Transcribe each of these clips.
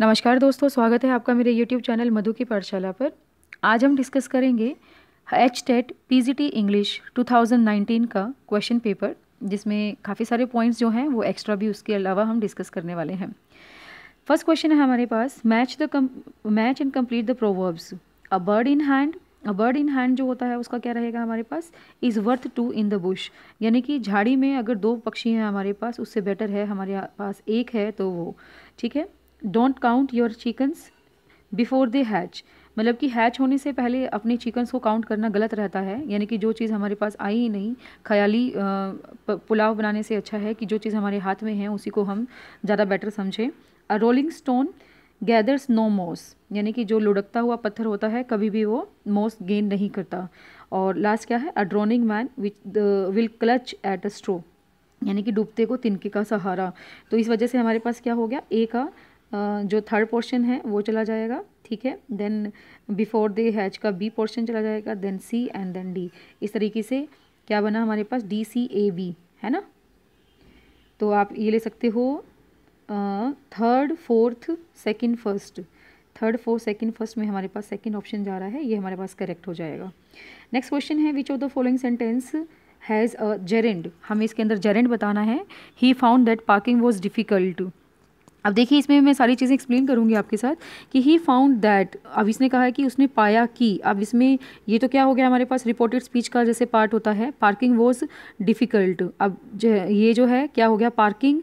नमस्कार दोस्तों स्वागत है आपका मेरे यूट्यूब चैनल मधु की पाठशाला पर आज हम डिस्कस करेंगे H TET P G T English two thousand nineteen का क्वेश्चन पेपर जिसमें काफ़ी सारे पॉइंट्स जो हैं वो एक्स्ट्रा भी उसके अलावा हम डिस्कस करने वाले हैं फर्स्ट क्वेश्चन है हमारे पास match the match and complete the proverbs a bird in hand a bird in hand जो होता है उसका क्या रहेगा हमारे पास is worth two in the bush यानी कि झाड़ी में अगर दो पक्षी हैं हमारे पास उससे बेटर है हमारे पास एक है तो वो ठीक है don't count your chickens before they hatch मतलब कि हैच होने से पहले अपने चिकन्स को काउंट करना गलत रहता है यानी कि जो चीज़ हमारे पास आई ही नहीं ख्याली पुलाव बनाने से अच्छा है कि जो चीज़ हमारे हाथ में है उसी को हम ज़्यादा बेटर समझें a rolling stone gathers no moss यानी कि जो लुढ़कता हुआ पत्थर होता है कभी भी वो मोस गेन नहीं करता और लास्ट क्या है a drowning man which will clutch at a straw यानी कि डूबते को तिनके का सहारा तो इस वजह से हमारे पास क्या हो गया ए का जो थर्ड पोर्शन है वो चला जाएगा ठीक है देन बिफोर दे हैच का बी पोर्शन चला जाएगा then C and then D इस तरीके से क्या बना हमारे पास डी सी ए बी है ना तो आप ये ले सकते हो third fourth second first third fourth second first में हमारे पास सेकंड ऑप्शन जा रहा है ये हमारे पास करेक्ट हो जाएगा नेक्स्ट क्वेश्चन है which of the following sentence has a gerund हमें इसके अंदर जेरेंड बताना है he found that parking was difficult अब देखिए इसमें मैं सारी चीज़ें एक्सप्लेन करूँगी आपके साथ कि ही फाउंड दैट अब इसने कहा है कि उसने पाया कि अब इसमें ये तो क्या हो गया हमारे पास रिपोर्टेड स्पीच का जैसे पार्ट होता है पार्किंग वॉज डिफ़िकल्ट अब जो ये जो है क्या हो गया पार्किंग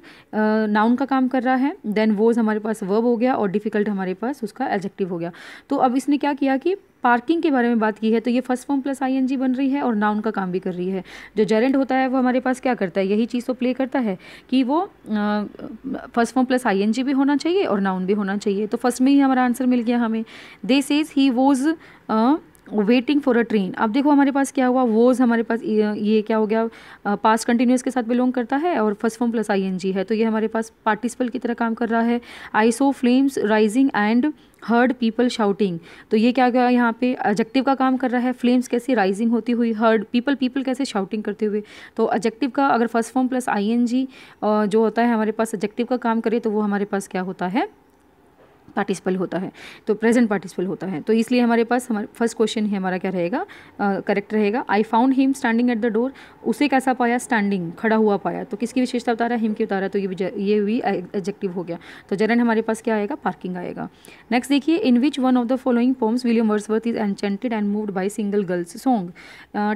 नाउन का काम कर रहा है देन वॉज हमारे पास वर्ब हो गया और डिफ़िकल्ट हमारे पास उसका एडजेक्टिव हो गया तो अब इसने क्या किया कि पार्किंग के बारे में बात की है तो ये फर्स्ट फॉर्म प्लस आई बन रही है और नाउन का काम भी कर रही है जो जेरेंट होता है वो हमारे पास क्या करता है यही चीज़ तो प्ले करता है कि वो फर्स्ट फॉर्म प्लस आई भी होना चाहिए और नाउन भी होना चाहिए तो फर्स्ट में ही हमारा आंसर मिल गया हमें this is he was waiting for a train अब देखो हमारे पास क्या हुआ वोज हमारे पास ये क्या हो गया पास कंटिन्यूस के साथ बिलोंग करता है और फर्स्ट फॉर्म प्लस आई है तो ये हमारे पास पार्टिसिपल की तरह काम कर रहा है I saw flames rising and heard people shouting तो ये क्या क्या यहाँ पे एजेक्टिव का काम कर रहा है फ्लेम्स कैसे राइजिंग होती हुई हर्ड पीपल पीपल कैसे शाउटिंग करते हुए तो एजेक्टिव का अगर फर्स्ट फॉर्म प्लस आई जो होता है हमारे पास एजेक्टिव का काम करे तो वो हमारे पास क्या होता है पार्टिसिपल होता है तो प्रेजेंट पार्टिसिपल होता है तो इसलिए हमारे पास हमारे फर्स्ट क्वेश्चन है हमारा क्या रहेगा करेक्ट रहेगा I found him standing at the door उसे कैसा पाया स्टैंडिंग खड़ा हुआ पाया तो किसकी विशेषता उतारा हिम की उतारा तो ये ये भी एडजेक्टिव हो गया तो जरन हमारे पास क्या आएगा पार्किंग आएगा नेक्स्ट देखिए in which one of the following poems William Wordsworth is enchanted and moved by single girl's song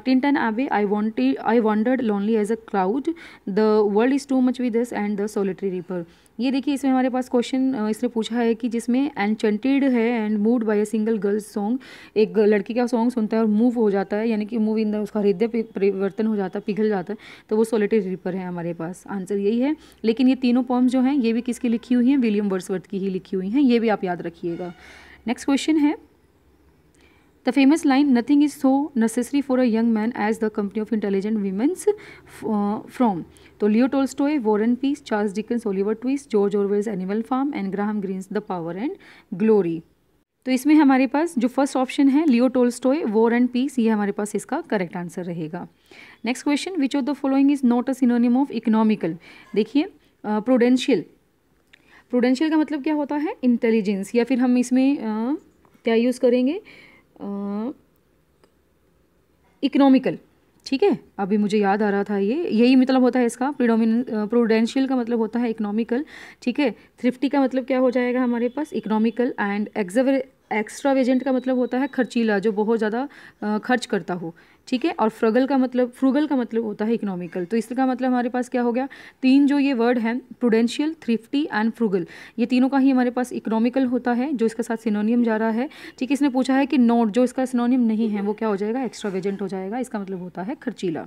Tintern Abbey I wanted I wandered lonely as a cloud the world is too much with this and the solitary reaper ये देखिए इसमें हमारे पास question इसने पूछा है कि जिसमें एनचेंटेड है and mood by a single girl's song एक लड़की का सॉन्ग सुनता है और मूव हो जाता है यानी कि मूव इन द उसका हृदय परिवर्तन हो जाता है पिघल जाता है तो वो सोलिटरी रिपर है हमारे पास आंसर यही है लेकिन ये तीनों पॉम्स जो हैं ये भी किसकी लिखी हुई हैं विलियम वर्सवर्थ की ही लिखी हुई हैं ये भी आप याद रखिएगा नेक्स्ट क्वेश्चन है The famous line, nothing is so necessary for a young man as the company of intelligent from uh, from. तो Leo Tolstoy War and Peace Charles Dickens Oliver Twist George Orwell's Animal Farm and Graham Greene's the Power and Glory तो इसमें हमारे पास जो first option है Leo Tolstoy War and Peace ये हमारे पास इसका करेक्ट आंसर रहेगा next question which of the following is not a synonym of economical देखिए प्रोडेंशियल प्रोडेंशियल का मतलब क्या होता है इंटेलिजेंस या फिर हम इसमें uh, क्या यूज़ करेंगे इकोनॉमिकल ठीक है अभी मुझे याद आ रहा था ये यही मतलब होता है इसका प्रोडोमिन प्रोडेंशियल का मतलब होता है इकोनॉमिकल ठीक है थ्रिफ्टी का मतलब क्या हो जाएगा हमारे पास इकोनॉमिकल एंड एक्सट्रावेजेंट का मतलब होता है खर्चीला जो बहुत ज़्यादा खर्च करता हो ठीक है और फ्रगल का मतलब फ्रूगल का मतलब होता है इकोनॉमिकल तो इसका मतलब हमारे पास क्या हो गया तीन जो ये वर्ड हैं प्रूडेंशियल थ्रिफ्टी एंड फ्रूगल ये तीनों का ही हमारे पास इकोनॉमिकल होता है जो इसके साथ सिनोनियम जा रहा है ठीक है इसने पूछा है कि नोट जो इसका सिनोनियम नहीं है वो क्या हो जाएगा वेजेंट हो जाएगा इसका मतलब होता है खर्चीला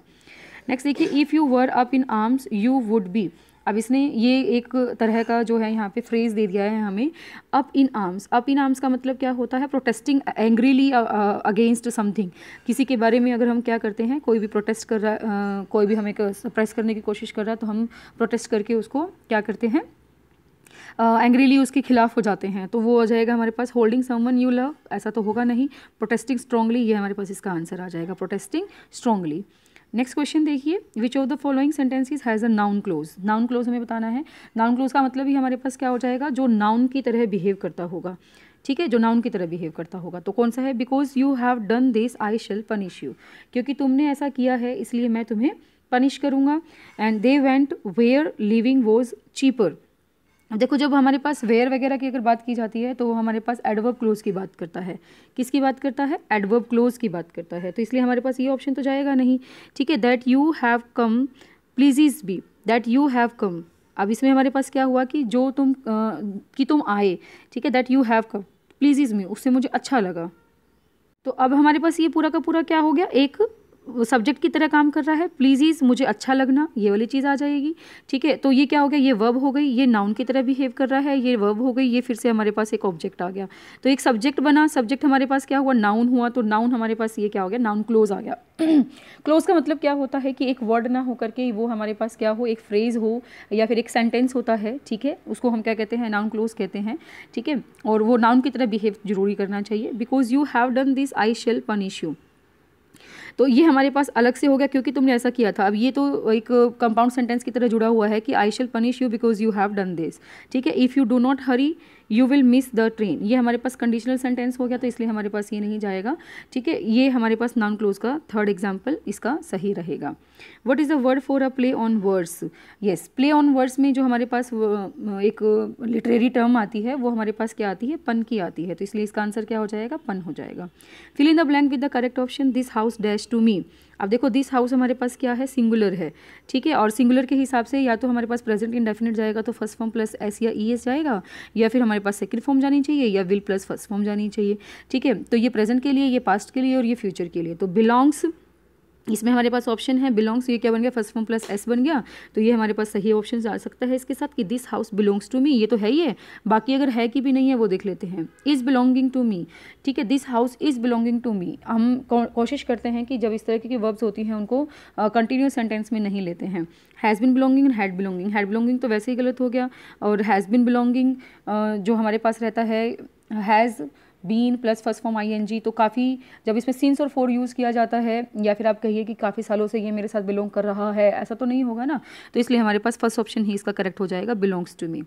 नेक्स्ट देखिए if you were up in arms you would be अब इसने ये एक तरह का जो है यहाँ पे फ्रेज दे दिया है हमें up in arms up in arms का मतलब क्या होता है प्रोटेस्टिंग एंग्रीली अगेंस्ट समथिंग किसी के बारे में अगर हम क्या करते हैं कोई भी प्रोटेस्ट कर रहा uh, कोई भी हमें सप्रेस करने की कोशिश कर रहा है तो हम प्रोटेस्ट करके उसको क्या करते हैं एंग्रीली uh, उसके खिलाफ हो जाते हैं तो वो आ जाएगा हमारे पास होल्डिंग समवन यू लव ऐसा तो होगा नहीं प्रोटेस्टिंग स्ट्रांगली ये हमारे पास इसका आंसर आ जाएगा प्रोटेस्टिंग स्ट्रांगली नेक्स्ट क्वेश्चन देखिए which of the following sentences has a noun clause noun clause हमें बताना है नाउन क्लोज का मतलब ही हमारे पास क्या हो जाएगा जो नाउन की तरह बिहेव करता होगा ठीक है जो नाउन की तरह बिहेव करता होगा तो कौन सा है because you have done this I shall punish you क्योंकि तुमने ऐसा किया है इसलिए मैं तुम्हें पनिश करूँगा and they went where living was cheaper देखो जब हमारे पास वेयर वगैरह की अगर बात की जाती है तो वो हमारे पास एडवर्ब क्लोज की बात करता है किसकी बात करता है एडवर्ब क्लोज की बात करता है तो इसलिए हमारे पास ये ऑप्शन तो जाएगा नहीं ठीक है that you have come pleases be that you have come अब इसमें हमारे पास क्या हुआ कि जो तुम आ, कि तुम आए ठीक है that you have come pleases me उससे मुझे अच्छा लगा तो अब हमारे पास ये पूरा का पूरा क्या हो गया एक सब्जेक्ट की तरह काम कर रहा है प्लीजीज़ मुझे अच्छा लगना ये वाली चीज़ आ जाएगी ठीक है तो ये क्या हो गया ये वर्ब हो गई ये नाउन की तरह बिहेव कर रहा है ये वर्ब हो गई ये फिर से हमारे पास एक ऑब्जेक्ट आ गया तो एक सब्जेक्ट बना सब्जेक्ट हमारे पास क्या हुआ नाउन हुआ तो नाउन हमारे पास ये क्या हो गया नाउन क्लोज आ गया क्लोज का मतलब क्या होता है कि एक वर्ड ना होकर के वो हमारे पास क्या हो एक फ्रेज़ हो या फिर एक सेंटेंस होता है ठीक है उसको हम क्या कहते हैं नाउन क्लोज कहते हैं ठीक है और वो नाउन की तरह बिहेव जरूरी करना चाहिए because you have done this I shall punish you तो ये हमारे पास अलग से हो गया क्योंकि तुमने ऐसा किया था अब ये तो एक कंपाउंड सेंटेंस की तरह जुड़ा हुआ है कि I shall punish you because you have done this ठीक है if you do not hurry you will miss the train ये हमारे पास कंडीशनल सेंटेंस हो गया तो इसलिए हमारे पास ये नहीं जाएगा ठीक है ये हमारे पास नॉन क्लोज का थर्ड एग्जाम्पल इसका सही रहेगा what is the word for a play on words yes play on words में जो हमारे पास एक लिटरेरी टर्म आती है वो हमारे पास क्या आती है पन की आती है तो इसलिए इसका आंसर क्या हो जाएगा पन हो जाएगा fill in the blank with the correct option this house dash to me अब देखो दिस हाउस हमारे पास क्या है सिंगुलर है ठीक है और सिंगुलर के हिसाब से या तो हमारे पास प्रेजेंट इंडेफिनेट जाएगा तो फर्स्ट फॉर्म प्लस एस या ई e एस जाएगा या फिर हमारे पास सेकंड फॉर्म जानी चाहिए या विल प्लस फर्स्ट फॉर्म जानी चाहिए ठीक है तो ये प्रेजेंट के लिए ये पास्ट के लिए और ये फ्यूचर के लिए तो बिलोंग्स इसमें हमारे पास ऑप्शन है बिलोंग्स ये क्या बन गया फर्स्ट फॉर्म प्लस एस बन गया तो ये हमारे पास सही ऑप्शन आ सकता है इसके साथ कि this house belongs to me ये तो है ही है बाकी अगर है कि भी नहीं है वो देख लेते हैं इज़ बिलोंगिंग टू मी ठीक है this house is belonging to me हम कोशिश करते हैं कि जब इस तरह की वर्ब्स होती हैं उनको कंटिन्यूस सेंटेंस में नहीं लेते हैं has been belonging and had belonging had belonging तो वैसे ही गलत हो गया और हैज़ बिन बिलोंगिंग जो हमारे पास रहता है has been plus first form I N G तो काफ़ी जब इसमें सीन्स और फोर यूज़ किया जाता है या फिर आप कहिए कि काफ़ी सालों से ये मेरे साथ बिलोंग कर रहा है ऐसा तो नहीं होगा ना तो इसलिए हमारे पास फर्स्ट ऑप्शन ही इसका करेक्ट हो जाएगा belongs to me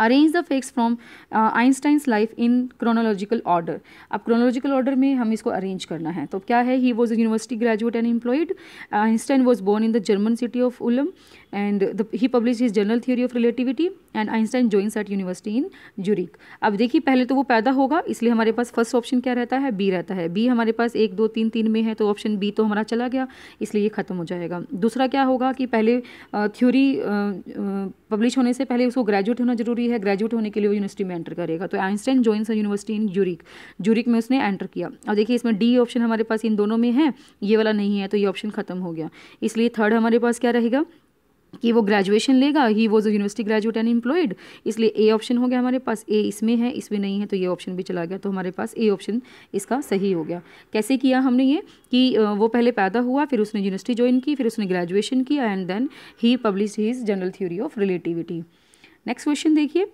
arrange the facts from Einstein's life in chronological order अब क्रोनोलॉजिकल ऑर्डर में हम इसको अरेंज करना है तो क्या है he was a university graduate and employed Einstein was born in the German city of Ulm and the he publish his general theory of relativity and Einstein joins at university in Zurich अब देखिए पहले तो वो पैदा होगा इसलिए हमारे पास first option क्या रहता है बी रहता है बी हमारे पास एक दो तीन तीन में है तो ऑप्शन बी तो हमारा चला गया इसलिए ये ख़त्म हो जाएगा दूसरा क्या होगा कि पहले थ्योरी पब्लिश होने से पहले उसको ग्रेजुएट होना जरूरी है ग्रेजुएट होने के लिए वो यूनिवर्सिटी में एंटर करेगा तो Einstein joins university in Zurich Zurich में उसने एंटर किया और देखिए इसमें डी ऑप्शन हमारे पास इन दोनों में है ये वाला नहीं है तो ये ऑप्शन ख़त्म हो गया इसलिए थर्ड हमारे पास क्या रहेगा कि वो ग्रेजुएशन लेगा he was a university graduate and employed इसलिए ए ऑप्शन हो गया हमारे पास ए इसमें है इसमें नहीं है तो ये ऑप्शन भी चला गया तो हमारे पास ए ऑप्शन इसका सही हो गया कैसे किया हमने ये कि वो पहले पैदा हुआ फिर उसने यूनिवर्सिटी ज्वाइन की फिर उसने ग्रेजुएशन किया and then he publish his general theory of relativity next question देखिए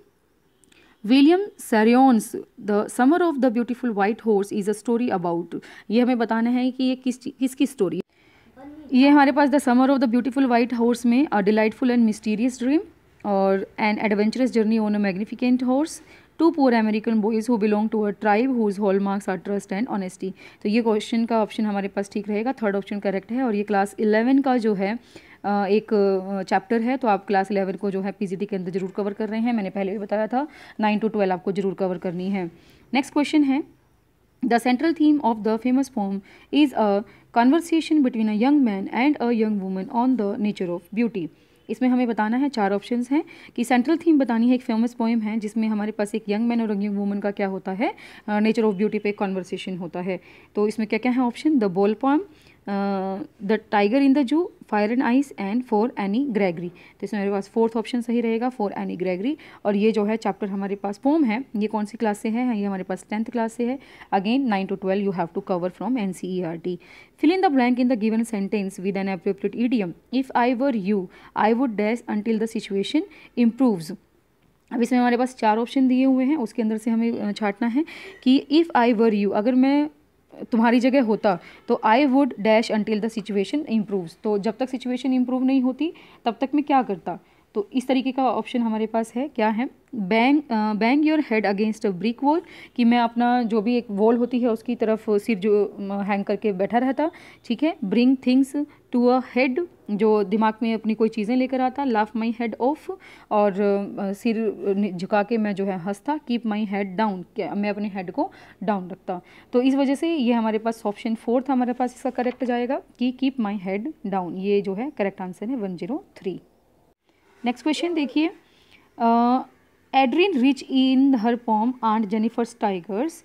William Saroyan's the Summer of the Beautiful White Horse is a story about ये हमें बताना है कि ये किस किसकी स्टोरी ये हमारे पास the Summer of the Beautiful White Horse में a delightful and mysterious dream और an adventurous journey on a magnificent horse two poor American boys who belong to a tribe whose hallmarks are trust and honesty तो ये question का option हमारे पास ठीक रहेगा third option correct है और ये क्लास इलेवन का जो है एक चैप्टर है तो आप क्लास इलेवन को जो है पीजीटी के अंदर जरूर कवर कर रहे हैं मैंने पहले भी बताया था नाइन टू ट्वेल्व आपको जरूर कवर करनी है नेक्स्ट क्वेश्चन है The central theme of the famous poem is a conversation between a young man and a young woman on the nature of beauty. इसमें हमें बताना है चार ऑप्शंस हैं कि सेंट्रल थीम बतानी है एक फेमस पोएम है जिसमें हमारे पास एक यंग मैन और यंग वूमन का क्या होता है नेचर ऑफ ब्यूटी पे कॉन्वर्सेशन होता है तो इसमें क्या क्या है option the Ball Poem the Tiger in the Zoo Fire and Ice and for Anne Gregory तो इसमें मेरे पास फोर्थ ऑप्शन सही रहेगा फॉर एनी ग्रेगरी और ये जो है चैप्टर हमारे पास पोम है ये कौन सी क्लास से है हाँ, ये हमारे पास टेंथ क्लास से है again nine to twelve you have to cover from N C E R T fill in the blank in the given sentence with an appropriate idiom if I were you I would dash until the situation improves अब इसमें हमारे पास चार option दिए हुए हैं उसके अंदर से हमें छाटना है कि इफ़ आई वर यू अगर मैं तुम्हारी जगह होता तो I would dash until the situation improves तो जब तक सिचुएशन इम्प्रूव नहीं होती तब तक मैं क्या करता तो इस तरीके का ऑप्शन हमारे पास है क्या है bang bang your head against a brick wall कि मैं अपना जो भी एक वॉल होती है उसकी तरफ सिर जो हैंग करके बैठा रहता ठीक है bring things to a head जो दिमाग में अपनी कोई चीज़ें लेकर आता लाफ माई हेड ऑफ और सिर झुका के मैं जो है हंसता कीप माई हेड डाउन मैं अपने हेड को डाउन रखता तो इस वजह से ये हमारे पास ऑप्शन फोर्थ हमारे पास इसका करेक्ट जाएगा कि कीप माई हेड डाउन ये जो है करेक्ट आंसर है one zero three next question देखिए Adrienne Rich in her poem Aunt Jennifer's Tigers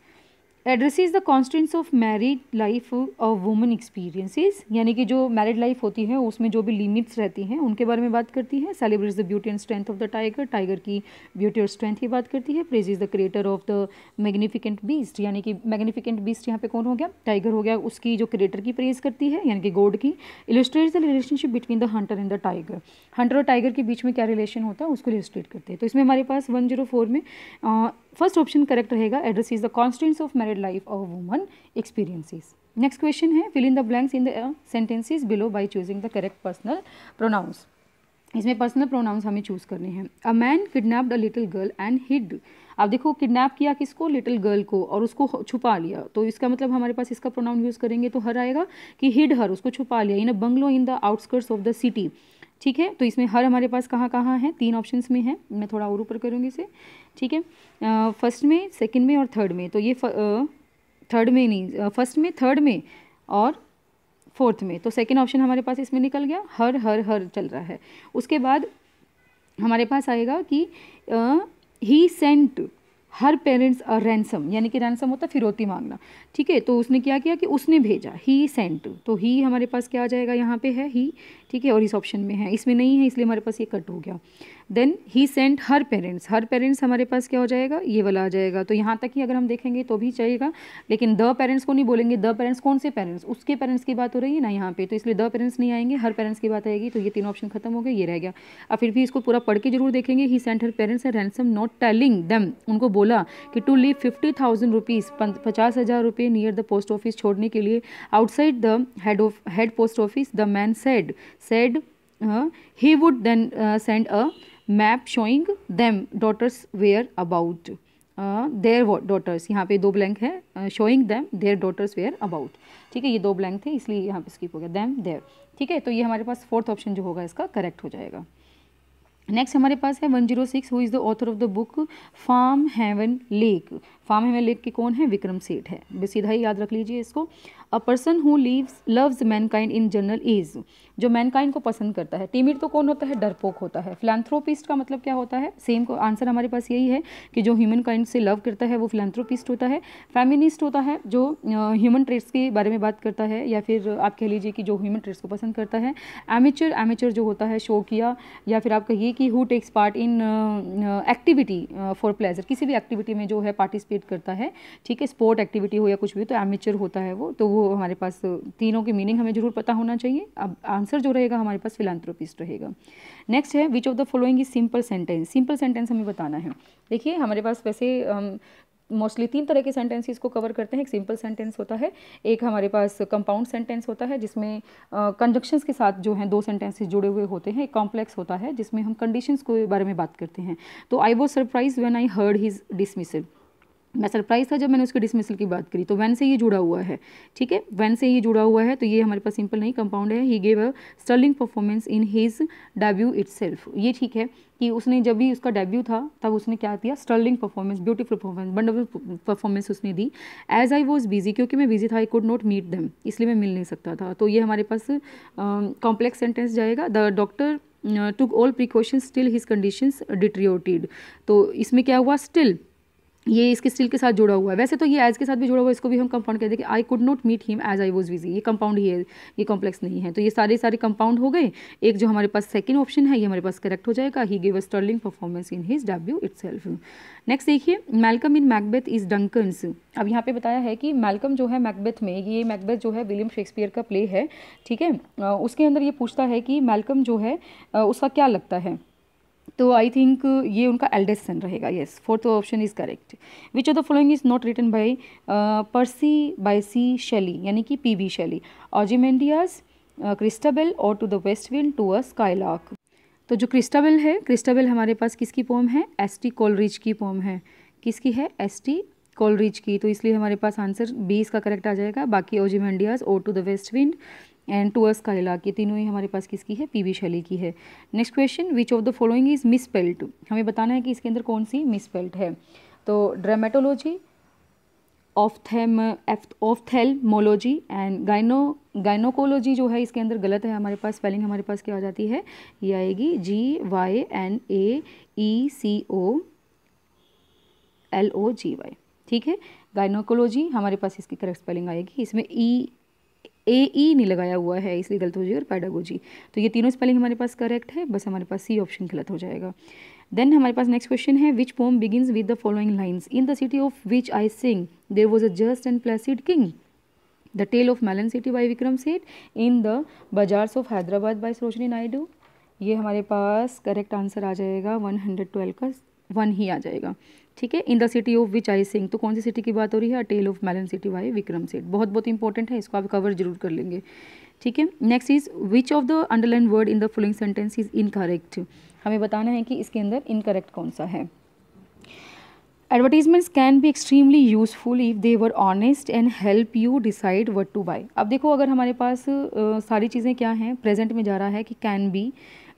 addresses the constants of married life और वुमन एक्सपीरियंसिस यानी कि जो मैरिड लाइफ होती है उसमें जो भी लिमिट्स रहती हैं उनके बारे में बात करती है celebrates the beauty and strength of the tiger tiger की ब्यूटी और स्ट्रेंथ की बात करती है praise is the creator of the magnificent beast यानी कि मैग्निफिकेंट बीस्ट यहाँ पे कौन हो गया टाइगर हो गया उसकी जो क्रिएटर की प्रेज करती है यानी कि गोड की illustrate the relationship between the hunter and the tiger hunter और टाइगर के बीच में क्या रिलेशन होता है उसको इलिस्ट्रेट करते हैं तो इसमें हमारे पास वन जीरो फोर में uh, फर्स्ट ऑप्शन करेक्ट रहेगा address is the constants of married life of woman experiences next question है fill in the blanks in the sentences below by choosing the correct personal pronouns इसमें personal pronouns हमें choose करने हैं a man kidnapped a little girl and hid अब देखो kidnap किया किसको little girl को और उसको छुपा लिया तो इसका मतलब हमारे पास इसका प्रोनाउन यूज़ करेंगे तो हर आएगा कि हिड हर उसको छुपा लिया in a bungalow in the outskirts of the city ठीक है तो इसमें हर हमारे पास कहाँ कहाँ है तीन ऑप्शंस में है मैं थोड़ा और ऊपर करूँगी इसे ठीक है फर्स्ट में सेकंड में और थर्ड में तो ये थर्ड में नहीं फर्स्ट में थर्ड में और फोर्थ में तो सेकेंड ऑप्शन हमारे पास इसमें निकल गया हर हर हर चल रहा है उसके बाद हमारे पास आएगा कि he sent her parents a ransom यानी कि रैनसम होता है फिरौती मांगना ठीक है तो उसने क्या किया कि उसने भेजा ही सेंट तो ही हमारे पास क्या आ जाएगा यहाँ पे है ही ठीक है और इस ऑप्शन में है इसमें नहीं है इसलिए हमारे पास ये कट हो गया then he sent her parents her parents हमारे पास क्या हो जाएगा ये वाला आ जाएगा तो यहाँ तक ही अगर हम देखेंगे तो भी चाहिएगा लेकिन द पेरेंट्स को नहीं बोलेंगे द पेरेंट्स कौन से पेरेंट्स उसके पेरेंट्स की बात हो रही है ना यहाँ पे तो इसलिए द पेरेंट्स नहीं आएंगे हर पेरेंट्स की बात आएगी तो ये तीन ऑप्शन खत्म हो गए ये रह गया अब फिर भी इसको पूरा पढ़ के जरूर देखेंगे he sent her parents and ransom not telling them उनको बोला कि to leave fifty thousand rupees पचास हज़ार रुपये नियर द पोस्ट ऑफिस छोड़ने के लिए outside the head of head post office the man said said he would then send a map showing them daughters whereabouts their daughters यहाँ पे दो blank है showing them their daughters whereabouts ठीक है ये दो blank थे इसलिए यहाँ पे स्किप हो गया देम देयर ठीक है तो ये हमारे पास फोर्थ ऑप्शन जो होगा इसका करेक्ट हो जाएगा नेक्स्ट हमारे पास है one zero six who is the author of the book Farm Haven Lake Farm Haven Lake के कौन है विक्रम सेठ है सीधा ही याद रख लीजिए इसको a person who leaves loves mankind in general is जो मैनकाइंड को पसंद करता है टीमिड तो कौन होता है डरपोक होता है फिलेंथ्रोपिस्ट का मतलब क्या होता है सेम को आंसर हमारे पास यही है कि जो ह्यूमन काइंड से लव करता है वो फिलेंथ्रोपिस्ट होता है फेमिनिस्ट होता है जो ह्यूमन ट्रेट्स के बारे में बात करता है या फिर आप कह लीजिए कि जो ह्यूमन ट्रेट्स को पसंद करता है एमेचर एमेचर जो होता है शो किया या फिर आप कहिए कि who takes part in activity for pleasure किसी भी एक्टिविटी में जो है पार्टिसिपेट करता है ठीक है स्पोर्ट एक्टिविटी हो या कुछ भी तो एमेचर होता है वो तो वो वो हमारे पास तीनों की मीनिंग हमें जरूर पता होना चाहिए अब आंसर जो रहेगा हमारे पास फिलानथ्रोपिस्ट रहेगा नेक्स्ट है which of the following is simple sentence simple sentence हमें बताना है देखिए हमारे पास वैसे हम मोस्टली तीन तरह के सेंटेंसेस को कवर करते हैं एक सिंपल सेंटेंस होता है एक हमारे पास कंपाउंड सेंटेंस होता है जिसमें कंजक्शंस के साथ जो हैं दो सेंटेंसेस जुड़े हुए होते हैं एक कॉम्प्लेक्स होता है जिसमें हम कंडीशंस के बारे में बात करते हैं तो I was surprise when I heard his dismissal मैं सरप्राइज था जब मैंने उसके डिसमिसल की बात करी तो वैन से ये जुड़ा हुआ है ठीक है वैन से ये जुड़ा हुआ है तो ये हमारे पास सिंपल नहीं कंपाउंड है he gave a sterling performance in his debut it ये ठीक है कि उसने जब भी उसका डेब्यू था तब उसने क्या दिया sterling performance beautiful performance wonderful performance उसने दी एज आई वॉज बिजी क्योंकि मैं बिजी था I could not meet them इसलिए मैं मिल नहीं सकता था तो ये हमारे पास कॉम्प्लेक्स uh, सेंटेंस जाएगा the doctor took all precautions still his conditions deteriorated तो इसमें क्या हुआ स्टिल ये इसके स्टिल के साथ जुड़ा हुआ है वैसे तो ये एज के साथ भी जुड़ा हुआ है इसको भी हम कंपाउंड कर कि I could not meet him as I was busy ये कंपाउंड ही है ये कॉम्प्लेक्स नहीं है तो ये सारे सारे कंपाउंड हो गए एक जो हमारे पास सेकेंड ऑप्शन है ये हमारे पास करेक्ट हो जाएगा he give a sterling performance in his debut itself next देखिए Malcolm in Macbeth is Duncan's अब यहाँ पे बताया है कि मेलकम जो है मैकबेथ में ये मैकबेथ जो है विलियम शेक्सपियर का प्ले है ठीक है उसके अंदर ये पूछता है कि मेलकम जो है उसका क्या लगता है तो आई थिंक ये उनका एल्डेस्ट सन रहेगा yes fourth option is correct which of the following is not written by Percy Bysshe Shelley यानी कि P B Shelley Ozymandias Christabel और to the west wind to a skylark तो जो Christabel है Christabel हमारे पास किसकी poem है S T Coleridge की पोम है किसकी है एस टी कोलरिज की तो इसलिए हमारे पास आंसर बी इसका करेक्ट आ जाएगा बाकी Ozymandias ode to the west wind and tours का की तीनों ही हमारे पास किसकी है पी शैली की है next question which of the following is misspelt हमें बताना है कि इसके अंदर कौन सी मिसपेल्ट है तो dermatology ophthalm ophthalmology and gynae gynaecology जो है इसके अंदर गलत है हमारे पास स्पेलिंग हमारे पास क्या आ जाती है ये आएगी G Y N A E C O L O G Y ठीक है गाइनोकोलॉजी हमारे पास इसकी करेक्ट स्पेलिंग आएगी इसमें ई e, ए ई e नहीं लगाया हुआ है इसलिए गलत हो जाएगा पैडागोजी तो ये तीनों स्पेलिंग हमारे पास करेक्ट है बस हमारे पास सी ऑप्शन गलत हो जाएगा देन हमारे पास नेक्स्ट क्वेश्चन है which poem begins with the following lines in the city of which I sing there was a just and placid king the tale of Melon City by Vikram Seth in the bazaars of Hyderabad by Sarojini Naidu ये हमारे पास correct answer आ जाएगा one hundred twelve का one ही आ जाएगा ठीक है in the city of which I sing तो कौन सी सिटी की बात हो रही है tale of Melon City by Vikram Seth बहुत बहुत इंपॉर्टेंट है इसको आप कवर जरूर कर लेंगे ठीक है next is which of the underline word in the following sentence is incorrect हमें बताना है कि इसके अंदर इनकरेक्ट कौन सा है advertisements can be extremely useful if they were honest and help you decide what to buy अब देखो अगर हमारे पास आ, सारी चीज़ें क्या हैं प्रेजेंट में जा रहा है कि कैन बी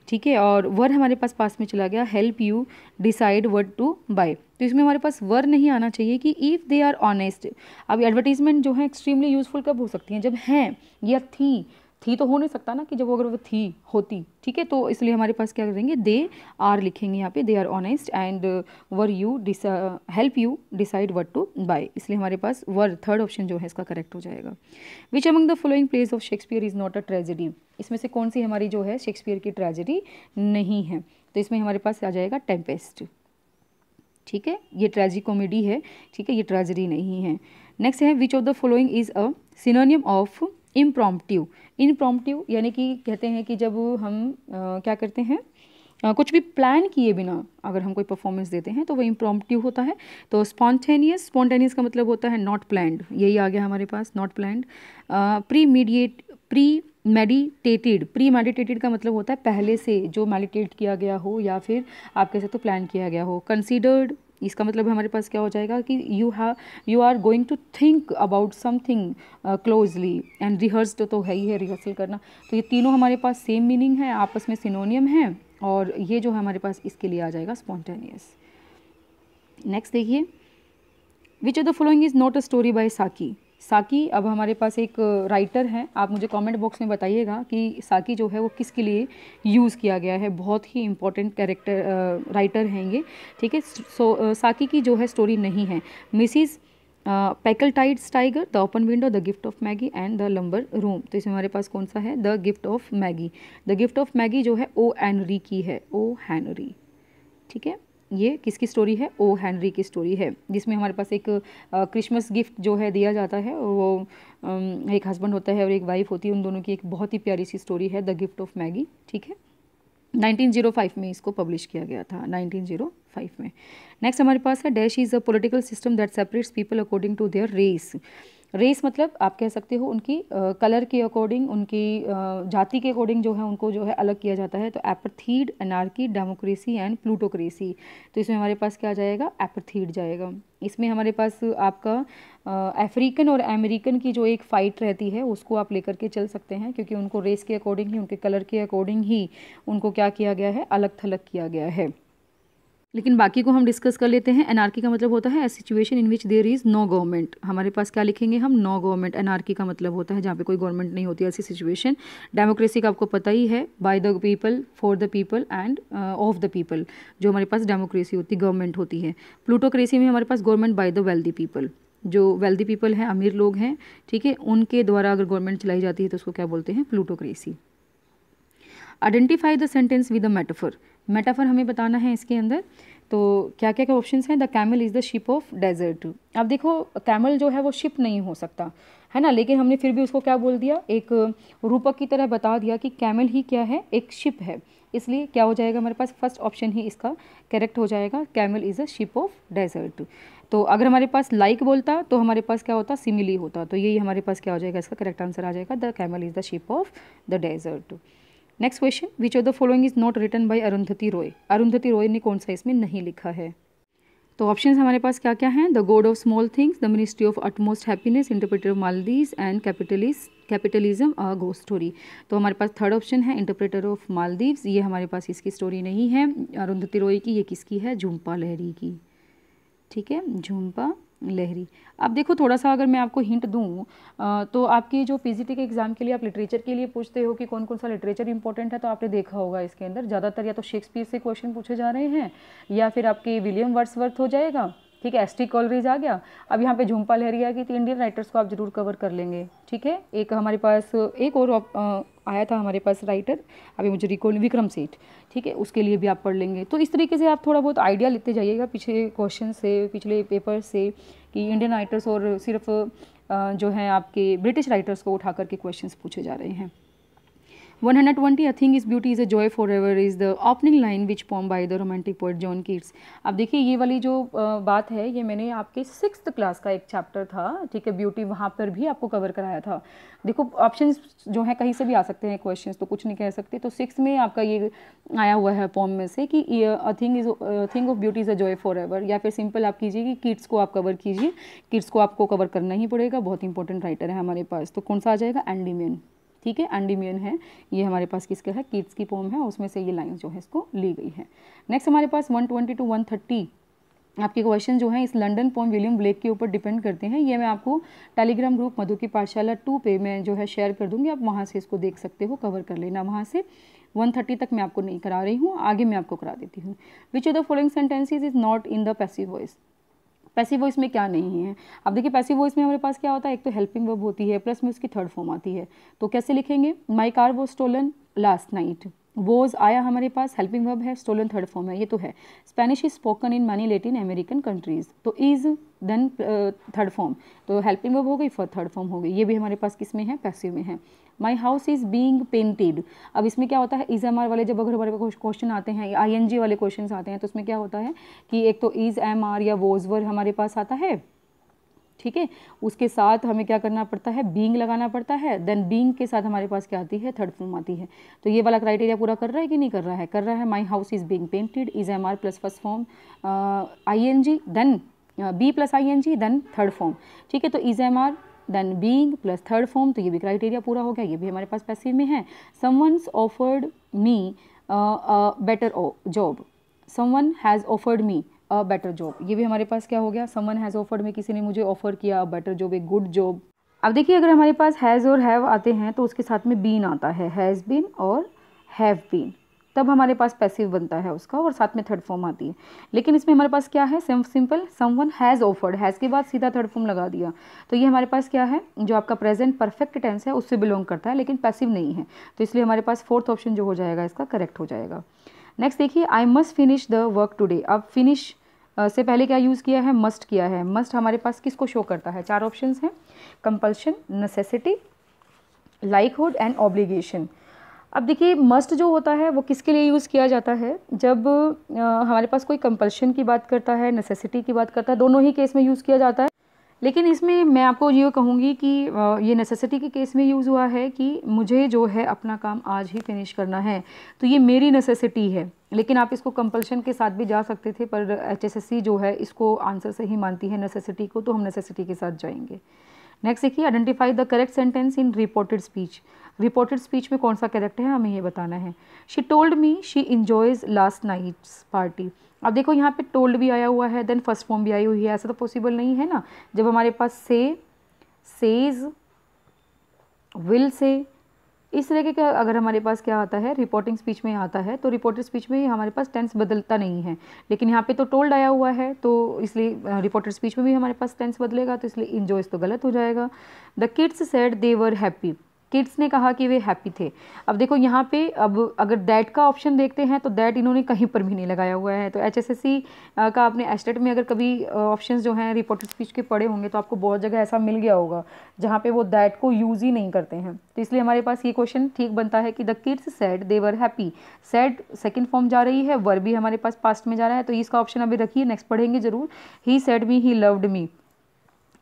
ठीक है और वर हमारे पास पास में चला गया help you decide what to buy तो इसमें हमारे पास वर नहीं आना चाहिए कि इफ़ दे आर ऑनेस्ट अब एडवर्टीजमेंट जो है एक्सट्रीमली यूजफुल कब हो सकती हैं जब हैं या थी थी तो हो नहीं सकता ना कि जब अगर वो थी होती ठीक है तो इसलिए हमारे पास क्या करेंगे दे आर लिखेंगे यहाँ पे they are honest and were you help you decide what to buy इसलिए हमारे पास वर थर्ड ऑप्शन जो है इसका करेक्ट हो जाएगा which among the following plays of Shakespeare is not a tragedy इसमें से कौन सी हमारी जो है शेक्सपियर की ट्रेजेडी नहीं है तो इसमें हमारे पास आ जाएगा टेम्पेस्ट ठीक है ये ट्रेजी कॉमेडी है ठीक है ये ट्रेजरी नहीं है नेक्स्ट है which of the following is a synonym of impromptu impromptu यानी कि कहते हैं कि जब हम आ, क्या करते हैं आ, कुछ भी प्लान किए बिना अगर हम कोई परफॉर्मेंस देते हैं तो वो इम्प्रॉम्प्टिव होता है तो स्पॉन्टेनियस स्पॉन्टेनियस का मतलब होता है नॉट प्लान्ड यही आ गया हमारे पास not planned pre mediate premeditated premeditated का मतलब होता है पहले से जो मेडिटेट किया गया हो या फिर आप कह सकते हो प्लान किया गया हो कंसीडर्ड इसका मतलब हमारे पास क्या हो जाएगा कि you have you are going to think about something closely and rehearse तो है ही है रिहर्सल करना तो ये तीनों हमारे पास सेम मीनिंग है आपस में सिनोनियम है और ये जो हमारे पास इसके लिए आ जाएगा स्पॉन्टेनियस नेक्स्ट देखिए which of the following is not a story by Saki Saki अब हमारे पास एक राइटर हैं आप मुझे कमेंट बॉक्स में बताइएगा कि साकी जो है वो किसके लिए यूज़ किया गया है बहुत ही इंपॉर्टेंट कैरेक्टर राइटर हैं ये ठीक है सो साकी की जो है स्टोरी नहीं है Mrs Packletide's tiger the open window the gift of Magi and the lumber room तो इसमें हमारे पास कौन सा है the gift of Magi the gift of Magi जो है ओ एनरी की है ओ हैनरी ठीक है ये किसकी स्टोरी है ओ हैनरी की स्टोरी है जिसमें हमारे पास एक क्रिसमस गिफ्ट जो है दिया जाता है वो एक हस्बैंड होता है और एक वाइफ होती है उन दोनों की एक बहुत ही प्यारी सी स्टोरी है द गिफ्ट ऑफ मैगी ठीक है 1905 में इसको पब्लिश किया गया था 1905 में नेक्स्ट हमारे पास है dash is a political system that separates people according to their race race मतलब आप कह सकते हो उनकी कलर के अकॉर्डिंग उनकी जाति के अकॉर्डिंग जो है उनको जो है अलग किया जाता है तो apartheid anarchy democracy and plutocracy तो इसमें हमारे पास क्या जाएगा एपरथीड जाएगा इसमें हमारे पास आपका अफ्रीकन और अमेरिकन की जो एक फ़ाइट रहती है उसको आप लेकर के चल सकते हैं क्योंकि उनको रेस के अकॉर्डिंग ही उनके कलर के अकॉर्डिंग ही उनको क्या किया गया है अलग थलग किया गया है लेकिन बाकी को हम डिस्कस कर लेते हैं एनआरकी का मतलब होता है a situation in which there is no government हमारे पास क्या लिखेंगे हम नो गवर्नमेंट एनआरकी का मतलब होता है जहाँ पे कोई गवर्नमेंट नहीं होती ऐसी सिचुएशन डेमोक्रेसी का आपको पता ही है by the people for the people and of the people जो हमारे पास डेमोक्रेसी होती गवर्नमेंट होती है प्लूटोक्रेसी में हमारे पास government by the wealthy people जो वेल्दी पीपल हैं अमीर लोग हैं ठीक है उनके द्वारा अगर गवर्नमेंट चलाई जाती है तो उसको क्या बोलते हैं plutocracy identify the sentence with a metaphor metaphor हमें बताना है इसके अंदर तो क्या क्या क्या ऑप्शन हैं the camel is the ship of desert अब देखो कैमल जो है वो शिप नहीं हो सकता है ना लेकिन हमने फिर भी उसको क्या बोल दिया एक रूपक की तरह बता दिया कि कैमल ही क्या है एक शिप है इसलिए क्या हो जाएगा हमारे पास फर्स्ट ऑप्शन ही इसका करेक्ट हो जाएगा camel is a ship of desert तो अगर हमारे पास लाइक like बोलता तो हमारे पास क्या होता सिमिली होता तो यही हमारे पास क्या हो जाएगा इसका करेक्ट आंसर आ जाएगा the camel is the ship of the desert next question which of the following is not written by Arundhati Roy Arundhati Roy ने कौन सा इसमें नहीं लिखा है तो ऑप्शन हमारे पास क्या क्या हैं the God of small things the ministry of utmost happiness interpreter of Maldives and capitalis capitalism a गो स्टोरी तो हमारे पास थर्ड ऑप्शन है इंटरप्रेटर ऑफ मालदीव्स ये हमारे पास इसकी स्टोरी नहीं है अरुंधति रॉय की ये किसकी है झुम्पा लहरी की ठीक है झुम्पा लहरी अब देखो थोड़ा सा अगर मैं आपको हिंट दूँ तो आपकी जो पीजीटी के एग्ज़ाम के लिए आप लिटरेचर के लिए पूछते हो कि कौन कौन सा लिटरेचर इंपॉर्टेंट है तो आपने देखा होगा इसके अंदर ज़्यादातर या तो शेक्सपियर से क्वेश्चन पूछे जा रहे हैं या फिर आपके विलियम वर्ड्सवर्थ हो जाएगा ठीक है टी कॉलरीज आ गया अब यहाँ पे झुम्पा आ गई तो इंडियन राइटर्स को आप ज़रूर कवर कर लेंगे ठीक है एक हमारे पास एक और आ, आया था हमारे पास राइटर अभी मुझे रिकॉल विक्रम सेठ ठीक है उसके लिए भी आप पढ़ लेंगे तो इस तरीके से आप थोड़ा बहुत आइडिया लेते जाइएगा पिछले क्वेश्चन से पिछले पेपर से कि इंडियन राइटर्स और सिर्फ जो हैं आपके ब्रिटिश राइटर्स को उठा करके क्वेश्चन पूछे जा रहे हैं one hundred twenty I think is beauty is a joy for ever is the opening line which poem by the romantic poet John Keats अब देखिए ये वाली जो बात है ये मैंने आपके सिक्स क्लास का एक चैप्टर था ठीक है ब्यूटी वहाँ पर भी आपको कवर कराया था देखो ऑप्शन जो है कहीं से भी आ सकते हैं क्वेश्चन तो कुछ नहीं कह सकते तो सिक्स में आपका ये आया हुआ है पॉम में से कि a thing is thing of beauty is a joy for ever या फिर सिंपल आप कीजिए कि किड्स को आप कवर कीजिए किड्स को आपको कवर करना ही पड़ेगा बहुत इंपॉर्टेंट राइटर है हमारे पास तो कौन सा आ जाएगा एंडीमेन ठीक है अंडीमियन है ये हमारे पास किसका है किड्स की पोम है उसमें से ये लाइन जो है इसको ली गई है नेक्स्ट हमारे पास one twenty two one thirty आपके क्वेश्चन जो है इस लंडन पोम विलियम ब्लेक के ऊपर डिपेंड करते हैं ये मैं आपको टेलीग्राम ग्रुप मधु की पाठशाला टू पे मैं जो है शेयर कर दूंगी आप वहाँ से इसको देख सकते हो कवर कर लेना वहाँ से 130 तक मैं आपको नहीं करा रही हूँ आगे मैं आपको करा देती हूँ which of the following sentences is not in the passive voice passive voice में क्या नहीं है अब देखिए पैसिव वॉइस में हमारे पास क्या होता है एक तो हेल्पिंग वर्ब होती है प्लस में उसकी थर्ड फॉर्म आती है तो कैसे लिखेंगे my car was stolen last night was आया हमारे पास हेल्पिंग वर्ब है स्टोलन थर्ड फॉर्म है ये तो है Spanish is spoken in many Latin American countries तो इज़ देन थर्ड फॉर्म तो हेल्पिंग वर्ब हो गई फॉर थर्ड फॉर्म हो गई ये भी हमारे पास किस में है पैसिव में है my house is being painted अब इसमें क्या होता है इज़ एम आर वाले जब अगर हमारे क्वेश्चन आते हैं आई एन जी वाले क्वेश्चन आते हैं तो उसमें क्या होता है कि एक तो इज़ एम आर या वोजवर हमारे पास आता है ठीक है उसके साथ हमें क्या करना पड़ता है बींग लगाना पड़ता है देन बींग के साथ हमारे पास क्या आती है थर्ड फॉर्म आती है तो ये वाला क्राइटेरिया पूरा कर रहा है कि नहीं कर रहा है कर रहा है my house is being painted is am are plus first form I N G then be plus I N G then third form ठीक है तो is am are then being plus third form तो ये भी criteria पूरा हो गया ये भी हमारे पास पैसिव में है someone's offered me better job someone has offered me a better job ये भी हमारे पास क्या हो गया समवन हैज़ ऑफर्ड में किसी ने मुझे ऑफर किया better job a good job अब देखिए अगर हमारे पास हैज़ और हैव आते हैं तो उसके साथ में बीन आता है हैज़ बीन और हैव बीन तब हमारे पास पैसिव बनता है उसका और साथ में थर्ड फॉर्म आती है लेकिन इसमें हमारे पास क्या है simple someone has offered has के बाद सीधा थर्ड फॉर्म लगा दिया तो ये हमारे पास क्या है जो आपका प्रेजेंट परफेक्ट टेंस है उससे बिलोंग करता है लेकिन पैसिव नहीं है तो इसलिए हमारे पास फोर्थ ऑप्शन जो हो जाएगा इसका करेक्ट हो जाएगा नेक्स्ट देखिए I must finish the work today अब फिनिश से पहले क्या यूज़ किया है मस्ट किया है मस्ट हमारे पास किसको शो करता है चार ऑप्शन हैं compulsion necessity likelihood and obligation अब देखिए मस्ट जो होता है वो किसके लिए यूज़ किया जाता है जब आ, हमारे पास कोई कंपल्शन की बात करता है नेसेसिटी की बात करता है दोनों ही केस में यूज़ किया जाता है लेकिन इसमें मैं आपको ये कहूँगी कि ये नेसेसिटी के केस में यूज़ हुआ है कि मुझे जो है अपना काम आज ही फिनिश करना है तो ये मेरी नेसेसिटी है लेकिन आप इसको कंपल्शन के साथ भी जा सकते थे पर एच जो है इसको आंसर से ही मानती है नेसेसिटी को तो हम नेसेसिटी के साथ जाएंगे नेक्स्ट देखिए identify the correct sentence in reported speech reported speech में कौन सा कैरेक्टर है हमें ये बताना है she told me she enjoys last night's party अब देखो यहाँ पे टोल्ड भी आया हुआ है देन फर्स्ट फॉर्म भी आई हुई है ऐसा तो पॉसिबल नहीं है ना जब हमारे पास से सेज विल से इस तरह के अगर हमारे पास क्या आता है रिपोर्टिंग स्पीच में आता है तो रिपोर्टेड स्पीच में हमारे पास टेंस बदलता नहीं है लेकिन यहाँ पे तो टोल्ड आया हुआ है तो इसलिए रिपोर्टेड स्पीच में भी हमारे पास टेंस बदलेगा तो इसलिए इन्जॉयज तो गलत हो जाएगा the kids said they were happy kids ने कहा कि वे हैप्पी थे अब देखो यहाँ पे अब अगर दैट का ऑप्शन देखते हैं तो दैट इन्होंने कहीं पर भी नहीं लगाया हुआ है तो एच का आपने एस्टेट e में अगर कभी ऑप्शन जो हैं रिपोर्टेड स्पीच के पड़े होंगे तो आपको बहुत जगह ऐसा मिल गया होगा जहाँ पर वो दैट को यूज़ ही नहीं करते हैं तो इसलिए हमारे पास ये क्वेश्चन ठीक बनता है कि the kids said they were happy said second form जा रही है वर भी हमारे पास पास्ट में जा रहा है तो इसका ऑप्शन अभी रखिए नेक्स्ट पढ़ेंगे जरूर he said me he loved me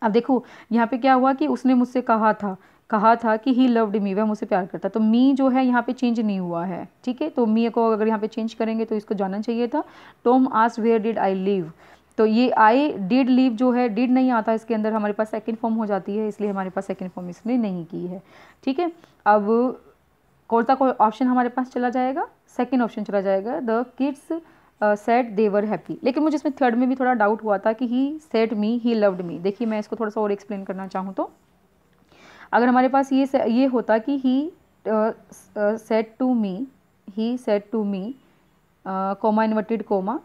अब देखो यहाँ पे क्या हुआ कि उसने मुझसे कहा था कहा था कि ही लव्ड मी वह मुझसे प्यार करता तो मी जो है यहाँ पे चेंज नहीं हुआ है ठीक है तो मी को अगर यहाँ पे चेंज करेंगे तो इसको जानना चाहिए था टॉम आस वेयर डिड आई लिव तो ये आई डिड लीव जो है डिड नहीं आता इसके अंदर हमारे पास सेकेंड फॉर्म हो जाती है इसलिए हमारे पास सेकेंड फॉर्म इसने नहीं की है ठीक है अब कौन सा कोई ऑप्शन हमारे पास चला जाएगा सेकेंड ऑप्शन चला जाएगा the kids said they were happy लेकिन मुझे इसमें थर्ड में भी थोड़ा डाउट हुआ था कि he set me he loved me देखिए मैं इसको थोड़ा सा और एक्सप्लेन करना चाहूँ तो अगर हमारे पास ये ये होता कि he said to me he said to me comma inverted comma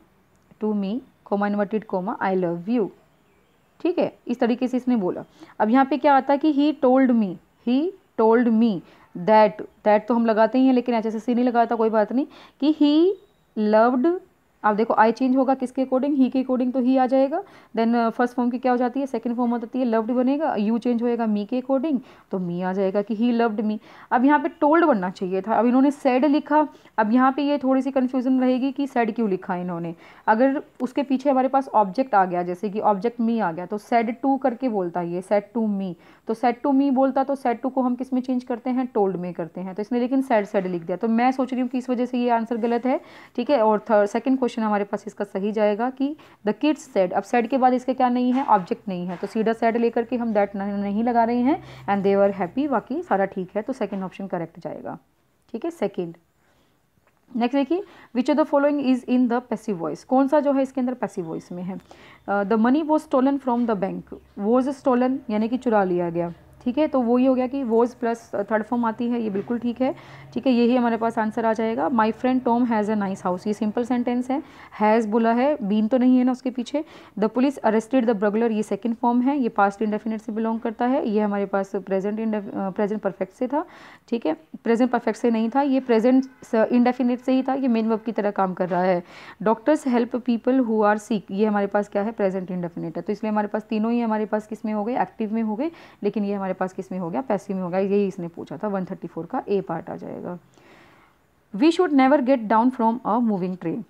to me comma inverted comma I love you ठीक है इस तरीके से इसने बोला अब यहाँ पे क्या आता है कि he told me he told me that that तो हम लगाते ही हैं लेकिन एच एस सी नहीं लगाता कोई बात नहीं कि ही लव्ड अब देखो आई चेंज होगा किसके अकॉर्डिंग ही के अकॉर्डिंग तो ही आ जाएगा देन फर्स्ट फॉर्म की क्या हो जाती है सेकंड फॉर्म हो जाती है लव्ड बनेगा यू चेंज होएगा मी के अकॉर्डिंग तो मी आ जाएगा कि ही लव्ड मी अब यहाँ पे टोल्ड बनना चाहिए था अब इन्होंने सैड लिखा अब यहाँ पे ये थोड़ी सी कन्फ्यूज़न रहेगी कि सैड क्यों लिखा इन्होंने अगर उसके पीछे हमारे पास ऑब्जेक्ट आ गया जैसे कि ऑब्जेक्ट मी आ गया तो सैड टू करके बोलता है ये सेट टू मी तो सेट टू मी बोलता तो सेट टू को हम किस में चेंज करते हैं टोल्ड में करते हैं तो इसने लेकिन सैड सैड लिख दिया तो मैं सोच रही हूँ कि इस वजह से ये आंसर गलत है ठीक है और सेकंड क्वेश्चन क्वेश्चन हमारे पास इसका सही जाएगा कि द किड्स सेड अब सेड के बाद इसके क्या नहीं है ऑब्जेक्ट नहीं है तो सीडा सेड लेकर के हम दैट नहीं लगा रहे हैं एंड दे आर हैप्पी बाकी सारा ठीक है तो सेकेंड ऑप्शन करेक्ट जाएगा ठीक है सेकेंड नेक्स्ट देखिए which of the following is in the passive voice कौन सा जो है इसके अंदर पैसिव वॉइस में है the money was stolen from the bank was stolen यानी कि चुरा लिया गया ठीक है तो वो ही हो गया कि वोज प्लस थर्ड फॉर्म आती है ये बिल्कुल ठीक है ठीक है यही हमारे पास आंसर आ जाएगा my friend Tom has a nice house ये सिंपल सेंटेंस है हैज़ बोला है बीन तो नहीं है ना उसके पीछे the police arrested the burglar ये सेकंड फॉर्म है ये पास्ट इंडेफिनेट से बिलोंग करता है ये हमारे पास प्रेजेंट प्रेजेंट परफेक्ट से था ठीक है प्रेजेंट परफेक्ट से नहीं था ये प्रेजेंट इंडेफिनेट से ही था ये मेन वर्ब की तरह काम कर रहा है doctors help people who are sick ये हमारे पास क्या है प्रेजेंट इंडेफिनेट है तो इसलिए हमारे पास तीनों ही हमारे पास किस में हो गए एक्टिव में हो गए लेकिन ये हमारे हमारे पास किस में हो गया पैसिव में होगा गया यही इसने पूछा था 134 का ए पार्ट आ जाएगा we should never get down from a moving train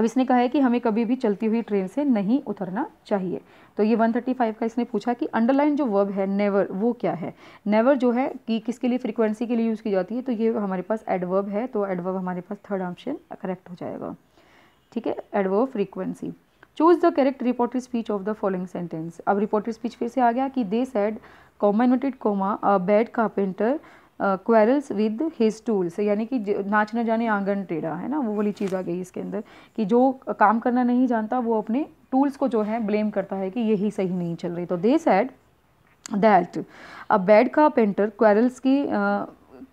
अब इसने कहा है कि हमें कभी भी चलती हुई ट्रेन से नहीं उतरना चाहिए तो ये 135 का इसने पूछा कि अंडरलाइन जो वर्ब है नेवर वो क्या है नेवर जो है कि किसके लिए फ्रीक्वेंसी के लिए यूज़ की जाती है तो ये हमारे पास एडवर्ब है तो एडवर्ब हमारे पास थर्ड ऑप्शन करेक्ट हो जाएगा ठीक है adverb frequency choose the correct reported speech of the following sentence अब रिपोर्टेड स्पीच फिर से आ गया कि they said comma comma comma bad carpenter quarrels with his tools यानी कि नाच न जाने आंगन टेढ़ा है ना वो वाली चीज़ आ गई इसके अंदर कि जो काम करना नहीं जानता वो अपने टूल्स को जो है ब्लेम करता है कि यही सही नहीं चल रही तो they said that a bad carpenter quarrels की uh,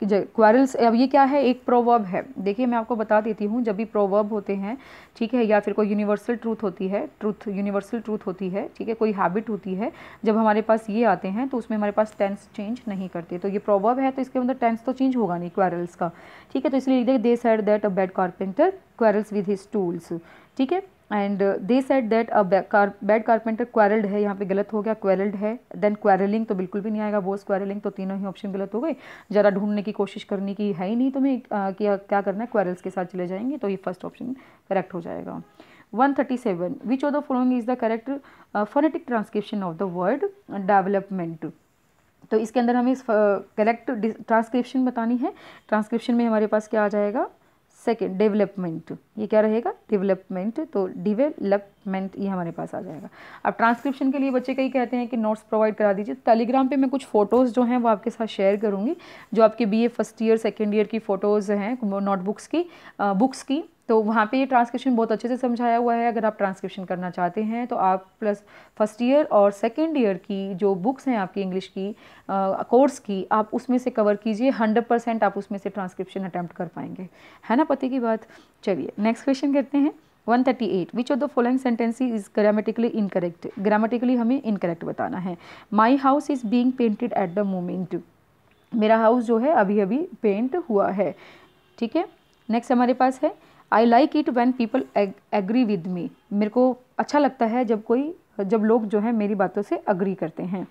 क्वारल्स अब ये क्या है एक प्रोवर्ब है देखिए मैं आपको बता देती हूँ जब भी प्रोवर्ब होते हैं ठीक है या फिर कोई यूनिवर्सल ट्रूथ होती है ट्रूथ यूनिवर्सल ट्रूथ होती है ठीक है कोई हैबिट होती है जब हमारे पास ये आते हैं तो उसमें हमारे पास टेंस चेंज नहीं करते तो ये प्रोवर्ब है तो इसके अंदर टेंस तो चेंज होगा नहीं क्वारल्स का ठीक है तो इसलिए they said that a bad carpenter quarrels with his tools ठीक है and they said that a bad carpenter quarrelled है यहाँ पे गलत हो गया क्वेरल्ड है देन क्वारलिंग तो बिल्कुल भी नहीं आएगा बोस क्वेरलिंग तो तीनों ही ऑप्शन गलत हो गए ज़रा ढूंढने की कोशिश करने की है ही नहीं तो मैं क्या क्या करना है क्वारल्स के साथ चले जाएंगे तो ये फर्स्ट ऑप्शन करेक्ट हो जाएगा 137 seven which of the following is the correct phonetic transcription of the word development तो इसके अंदर हमें करेक्ट ट्रांसक्रिप्शन uh, बतानी है ट्रांसक्रिप्शन में हमारे पास क्या आ जाएगा सेकेंड डेवलपमेंट ये क्या रहेगा डेवलपमेंट तो डिवेलपमेंट ये हमारे पास आ जाएगा अब ट्रांसक्रिप्शन के लिए बच्चे कई कहते हैं कि नोट्स प्रोवाइड करा दीजिए टेलीग्राम पे मैं कुछ फ़ोटोज़ जो हैं वो आपके साथ शेयर करूँगी जो आपके BA first year second year की फ़ोटोज़ हैं नोटबुक्स की बुक्स की तो वहाँ पे ये ट्रांसक्रिप्शन बहुत अच्छे से समझाया हुआ है अगर आप ट्रांसक्रिप्शन करना चाहते हैं तो आप प्लस फर्स्ट ईयर और सेकेंड ईयर की जो बुक्स हैं आपकी इंग्लिश की कोर्स की आप उसमें से कवर कीजिए हंड्रेड परसेंट आप उसमें से ट्रांसक्रिप्शन अटैम्प्ट कर पाएंगे है ना पते की बात चलिए नेक्स्ट क्वेश्चन करते हैं 138 which of the following sentence is grammatically incorrect grammatically हमें इनकरेक्ट बताना है my house is being painted at the moment मेरा हाउस जो है अभी अभी पेंट हुआ है ठीक है नेक्स्ट हमारे पास है I like it when people agree with me मेरे को अच्छा लगता है जब कोई जब लोग जो है मेरी बातों से अग्री करते हैं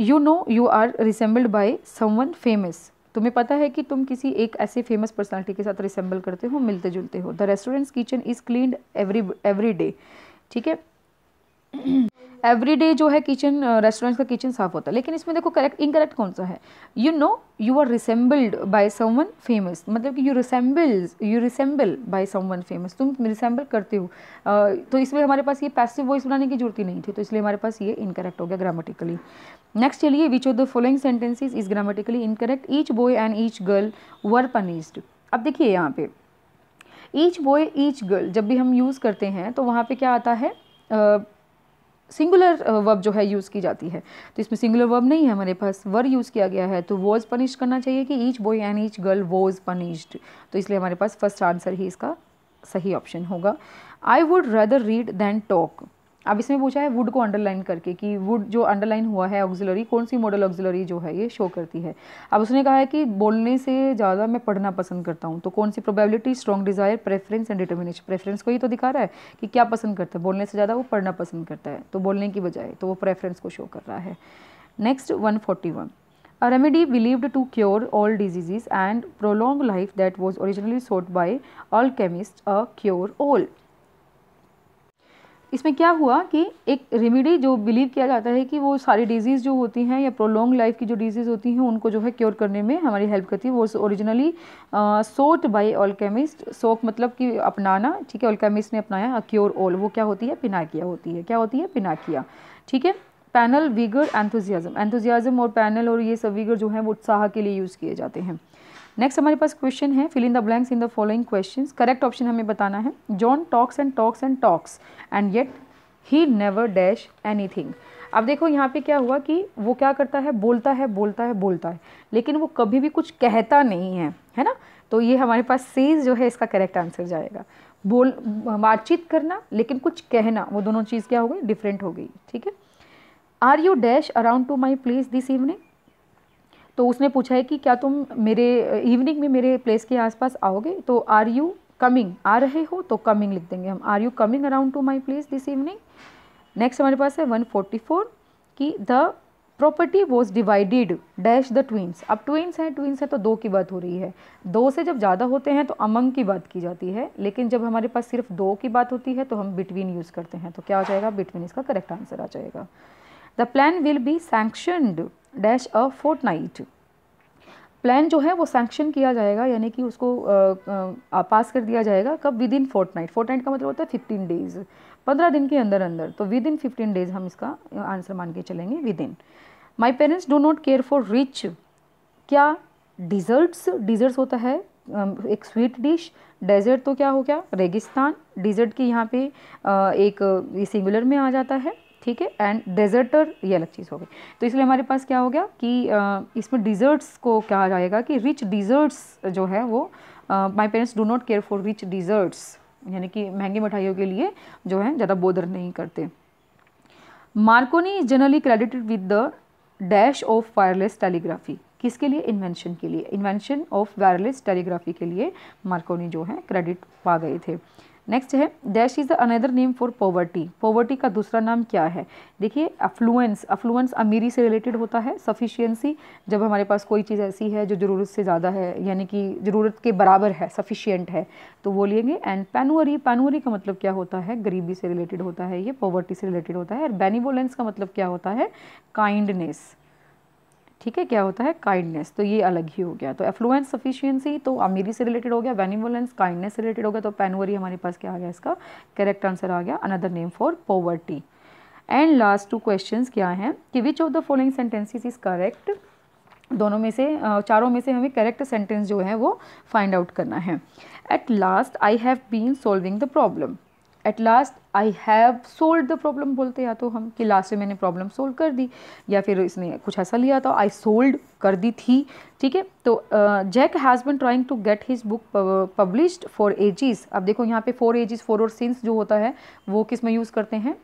you know you are resembled by someone famous तुम्हें पता है कि तुम किसी एक ऐसे फेमस पर्सनालिटी के साथ रिसेंबल करते हो मिलते जुलते हो the restaurant's kitchen is clean every every day ठीक है एवरीडे जो है किचन रेस्टोरेंट्स का किचन साफ होता है लेकिन इसमें देखो करेक्ट इनकरेक्ट कौन सा है you know you are resembled by someone famous मतलब कि you resembles you resemble by someone famous तुम रिसेंबल करते हो तो इसमें हमारे पास ये पैसिव वॉइस बनाने की जरूरत ही नहीं थी तो इसलिए हमारे पास ये इनकरेक्ट हो गया ग्रामेटिकली नेक्स्ट चलिए which of the following sentences is grammatically incorrect each boy and each girl were punished अब देखिए यहाँ पे ईच बॉय ईच गर्ल जब भी हम यूज़ करते हैं तो वहाँ पे क्या आता है uh, सिंगुलर वर्ब uh, जो है यूज़ की जाती है तो इसमें सिंगुलर वर्ब नहीं है हमारे पास वर यूज़ किया गया है तो वॉज पनिश करना चाहिए कि each boy and each girl was punished तो इसलिए हमारे पास फर्स्ट आंसर ही इसका सही ऑप्शन होगा I would rather read than talk अब इसमें पूछा है वुड को अंडरलाइन करके कि वुड जो अंडरलाइन हुआ है ऑक्सिलरी कौन सी मॉडल ऑक्सिलरी जो है ये शो करती है अब उसने कहा है कि बोलने से ज़्यादा मैं पढ़ना पसंद करता हूँ तो कौन सी probability strong desire preference and determination preference को ही तो दिखा रहा है कि क्या पसंद करता है बोलने से ज़्यादा वो पढ़ना पसंद करता है तो बोलने की बजाय तो वो प्रेफरेंस को शो कर रहा है next one A remedy believed to cure all diseases and prolong life that was originally sought by alchemists, a cure all. इसमें क्या हुआ कि एक रेमिडी जो बिलीव किया जाता है कि वो सारी डिजीज़ जो होती हैं या प्रोलोंग लाइफ की जो डिजीज़ होती हैं उनको जो है क्योर करने में हमारी हेल्प करती है वो ओरिजिनली सोट बाय ऑलकेमिस्ट सोक मतलब कि अपनाना ठीक है ऑलकेमिस्ट ने अपनाया क्योर ऑल वो क्या होती है पिनाकिया होती है क्या होती है पिनाकिया ठीक है पैनल वीगर एंथोजियाजम एंथोजियाजम और पैनल और ये सब वीगर जो है वो उत्साह के लिए यूज़ किए जाते हैं नेक्स्ट हमारे पास क्वेश्चन है fill in the blanks in the following question correct option हमें बताना है John talks and talks and talks and yet he never dash anything अब देखो यहाँ पे क्या हुआ कि वो क्या करता है बोलता है बोलता है बोलता है लेकिन वो कभी भी कुछ कहता नहीं है है ना तो ये हमारे पास सेज जो है इसका करेक्ट आंसर जाएगा बोल बातचीत करना लेकिन कुछ कहना वो दोनों चीज़ क्या हो गई डिफरेंट हो गई ठीक है are you dash around to my place this evening तो उसने पूछा है कि क्या तुम मेरे इवनिंग में मेरे प्लेस के आसपास आओगे तो आर यू कमिंग आ रहे हो तो कमिंग लिख देंगे हम are you coming around to my place this evening next हमारे पास है वन फोर्टी फोर कि the property was divided dash the twins अब ट्वींस हैं ट्वींस हैं तो दो की बात हो रही है दो से जब ज़्यादा होते हैं तो अमंग की बात की जाती है लेकिन जब हमारे पास सिर्फ दो की बात होती है तो हम बिटवीन यूज़ करते हैं तो क्या हो जाएगा बिटवीन इसका करेक्ट आंसर आ जाएगा the plan will be sanctioned dash a fortnight plan जो है वो सैंक्शन किया जाएगा यानी कि उसको आ, आ, पास कर दिया जाएगा कब within fortnight fortnight का मतलब होता है फिफ्टीन डेज पंद्रह दिन के अंदर अंदर तो विद इन फिफ्टीन डेज हम इसका आंसर मान के चलेंगे within my parents do not care for rich क्या डिज़र्ट्स डिज़र्ट्स होता है एक स्वीट डिश डेजर्ट तो क्या हो गया रेगिस्तान डिज़र्ट की यहाँ पे एक सिंगुलर में आ जाता है ठीक है एंड डेजर्टर ये अलग चीज़ हो गई तो इसलिए हमारे पास क्या हो गया कि इसमें डिज़र्ट्स को कहा जाएगा कि रिच डिज़र्ट्स जो है वो my parents do not care for rich desserts यानी कि महंगी मिठाइयों के लिए जो है ज़्यादा बोधर नहीं करते Marconi is generally credited with the dash of wireless telegraphy किसके लिए इन्वेंशन के लिए इन्वेंशन ऑफ वायरलेस टेलीग्राफी के लिए मार्कोनी जो है क्रेडिट पा गए थे नेक्स्ट है dash is another name for poverty poverty का दूसरा नाम क्या है देखिए अफ्लुएंस अफ्लुएंस अमीरी से रिलेटेड होता है सफिशियंसी जब हमारे पास कोई चीज़ ऐसी है जो ज़रूरत से ज़्यादा है यानी कि ज़रूरत के बराबर है सफिशियंट है तो वो लेंगे एंड पैनुअरी पैनुअरी का मतलब क्या होता है गरीबी से रिलेटेड होता है ये पॉवर्टी से रिलेटेड होता है और बेनिवोलेंस का मतलब क्या होता है काइंडनेस ठीक है क्या होता है काइंडनेस तो ये अलग ही हो गया तो एफ्लुएंस सफिशियंसी तो अमीरी से रिलेटेड हो गया वेनिवलेंस काइंडनेस से रिलेटेड हो गया तो पेनवरी हमारे पास क्या आ गया इसका करेक्ट आंसर आ गया another name for poverty and last two question क्या हैं कि which of the following sentences is correct दोनों में से चारों में से हमें करेक्ट सेंटेंस जो है वो फाइंड आउट करना है at last I have been solving the problem at last I have solved the problem बोलते या तो हम कि लास्ट में मैंने प्रॉब्लम सोल्व कर दी या फिर इसने कुछ ऐसा लिया था आई सोल्ड कर दी थी ठीक है तो Jack has been trying to get his book published for ages अब देखो यहाँ पे फोर एजिस फोर और सीन्स जो होता है वो किस में यूज़ करते हैं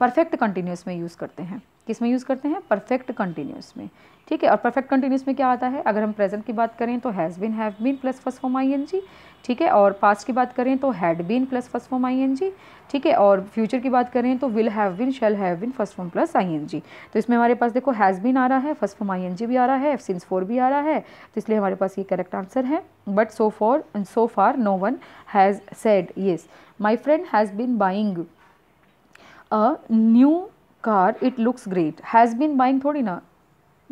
परफेक्ट कंटिन्यूस में यूज़ करते हैं किस में यूज़ करते हैं परफेक्ट कंटिन्यूस में ठीक है और परफेक्ट कंटिन्यूस में क्या आता है अगर हम प्रेजेंट की बात करें तो has been have been plus first form I N G ठीक है और पास्ट की बात करें तो had been plus first form I N G ठीक है और फ्यूचर की बात करें तो will have been shall have been first form plus I N G तो इसमें हमारे पास देखो हैज़ बीन आ रहा है first form I N G भी आ रहा है सिंस फोर भी आ रहा है तो इसलिए हमारे पास ये करेक्ट आंसर है but so for so far no one has said yes my friend has been buying a new car it looks great has been buying थोड़ी ना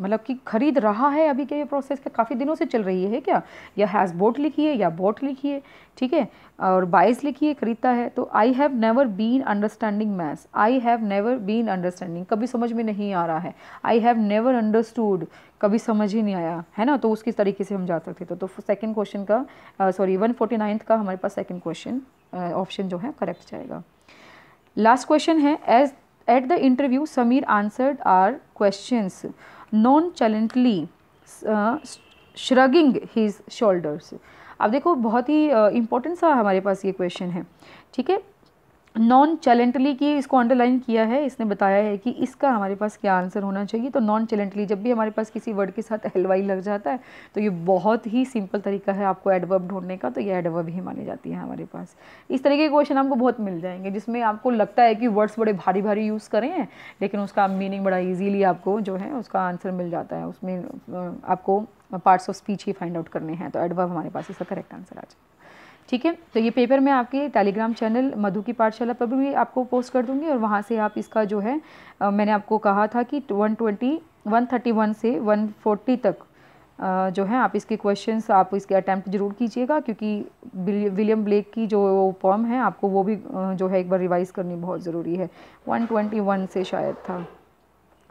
मतलब कि खरीद रहा है अभी के ये प्रोसेस के काफ़ी दिनों से चल रही है क्या या हैज़ बोट लिखी है या बोट लिखी है ठीक है और बाइस लिखी है खरीदता है तो I have never been understanding maths I have never been understanding कभी समझ में नहीं आ रहा है आई हैव नेवर अंडरस्टूड कभी समझ ही नहीं आया है ना तो उस किस तरीके से हम जा सकते थे तो सेकेंड क्वेश्चन का सॉरी वन फोर्टी का हमारे पास सेकेंड क्वेश्चन ऑप्शन जो है करेक्ट जाएगा लास्ट क्वेश्चन है as at the interview Sameer answered our questions nonchalantly shrugging his shoulders अब देखो बहुत ही इंपॉर्टेंट uh, सा हमारे पास ये क्वेश्चन है ठीक है नॉन चैलेंटली की इसको अंडरलाइन किया है इसने बताया है कि इसका हमारे पास क्या आंसर होना चाहिए तो नॉन चैलेंटली जब भी हमारे पास किसी वर्ड के साथ एल वाई लग जाता है तो ये बहुत ही सिंपल तरीका है आपको एडवर्ब ढूंढने का तो ये एडवर्ब ही मानी जाती है हमारे पास इस तरीके के क्वेश्चन आपको बहुत मिल जाएंगे जिसमें आपको लगता है कि वर्ड्स बड़े भारी भारी यूज़ करें हैं लेकिन उसका मीनिंग बड़ा ईजीली आपको जो है उसका आंसर मिल जाता है उसमें आपको पार्ट्स ऑफ स्पीच ही फाइंड आउट करने हैं तो एडवर्ब हमारे पास इसका करेक्ट आंसर आ जाए ठीक है तो ये पेपर मैं आपके टेलीग्राम चैनल मधु की पाठशाला पर भी आपको पोस्ट कर दूँगी और वहाँ से आप इसका जो है आ, मैंने आपको कहा था कि one twenty one thirty one से वन फोर्टी तक आ, जो है आप इसके क्वेश्चंस आप इसके अटैम्प्ट जरूर कीजिएगा क्योंकि विलियम ब्लेक की जो फॉर्म है आपको वो भी जो है एक बार रिवाइज़ करनी बहुत ज़रूरी है वन ट्वेंटी वन से शायद था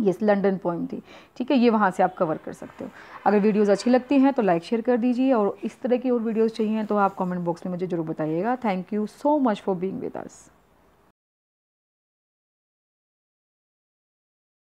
यस लंडन पॉइंट थी ठीक है ये वहाँ से आप कवर कर सकते हो अगर वीडियोस अच्छी लगती हैं तो लाइक शेयर कर दीजिए और इस तरह की और वीडियोस चाहिए तो आप कमेंट बॉक्स में मुझे ज़रूर बताइएगा thank you so much for being with us